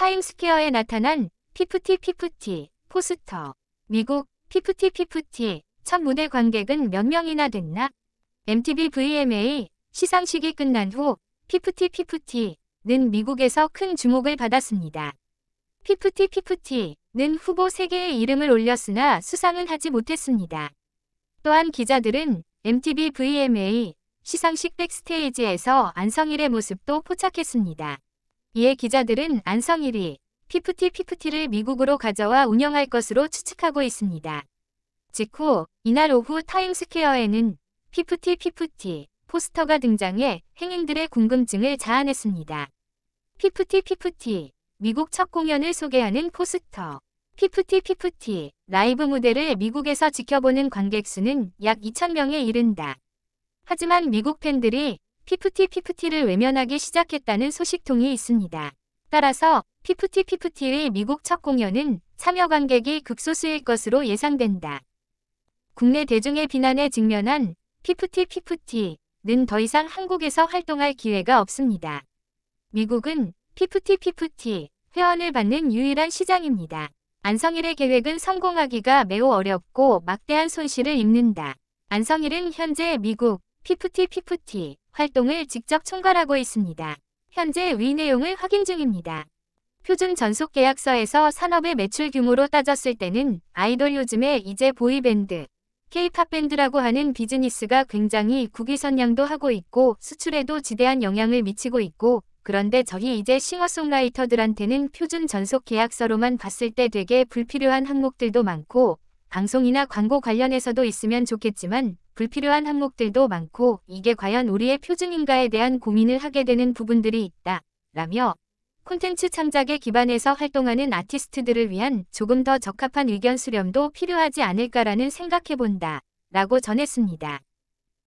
타임스퀘어에 나타난 피프티 피프티 포스터 미국 피프티 피프티 첫문의 관객은 몇 명이나 됐나? MTV VMA 시상식이 끝난 후 피프티 피프티는 미국에서 큰 주목을 받았습니다. 피프티 피프티는 후보 3개의 이름을 올렸으나 수상은 하지 못했습니다. 또한 기자들은 MTV VMA 시상식 백스테이지에서 안성일의 모습도 포착했습니다. 이에 예, 기자들은 안성일이 피프티 피프티를 미국으로 가져와 운영할 것으로 추측하고 있습니다. 직후 이날 오후 타임스퀘어에는 피프티 피프티 포스터가 등장해 행인들의 궁금증을 자아냈습니다. 피프티 피프티 미국 첫 공연을 소개하는 포스터 피프티 피프티 라이브 무대를 미국에서 지켜보는 관객 수는 약 2,000명에 이른다. 하지만 미국 팬들이 50-50를 외면하기 시작했다는 소식통이 있습니다. 따라서 50-50의 미국 첫 공연은 참여 관객이 극소수일 것으로 예상된다. 국내 대중의 비난에 직면한 50-50는 더 이상 한국에서 활동할 기회가 없습니다. 미국은 50-50 회원을 받는 유일한 시장입니다. 안성일의 계획은 성공하기가 매우 어렵고 막대한 손실을 입는다. 안성일은 현재 미국, 피프티피프티 활동을 직접 총괄하고 있습니다. 현재 위 내용을 확인 중입니다. 표준 전속 계약서에서 산업의 매출 규모로 따졌을 때는 아이돌 요즘에 이제 보이밴드, 케이팝 밴드라고 하는 비즈니스가 굉장히 국위선양도 하고 있고 수출에도 지대한 영향을 미치고 있고 그런데 저희 이제 싱어송라이터들한테는 표준 전속 계약서로만 봤을 때 되게 불필요한 항목들도 많고 방송이나 광고 관련해서도 있으면 좋겠지만 불필요한 항목들도 많고 이게 과연 우리의 표준인가에 대한 고민을 하게 되는 부분들이 있다. 라며 콘텐츠 창작에 기반해서 활동하는 아티스트들을 위한 조금 더 적합한 의견 수렴도 필요하지 않을까라는 생각해본다. 라고 전했습니다.